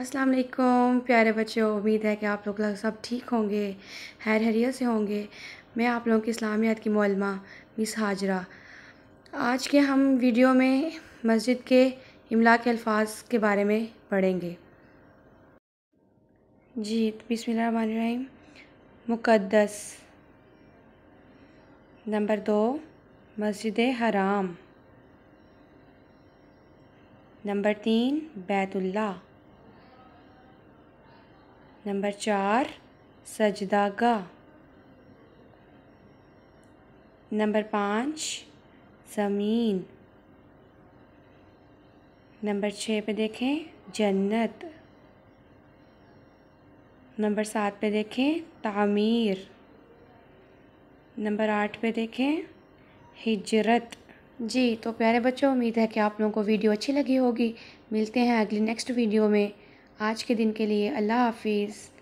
अस्सलाम वालेकुम प्यारे बच्चों उम्मीद है कि आप लोग सब ठीक होंगे हैर हरियत से होंगे मैं आप लोगों की इस्लामियात की मौलमा मिस हाजरा आज के हम वीडियो में मस्जिद के इमला के अल्फाज के बारे में पढ़ेंगे जी बिसमीम मुक़दस नंबर दो मस्जिद हराम नंबर तीन बैतुल्ला नंबर चार सजदा गा नंबर पाँच ज़मीन नंबर छः पे देखें जन्नत नंबर सात पे देखें तामीर नंबर आठ पे देखें हिजरत जी तो प्यारे बच्चों उम्मीद है कि आप लोगों को वीडियो अच्छी लगी होगी मिलते हैं अगली नेक्स्ट वीडियो में आज के दिन के लिए अल्लाह हाफिज़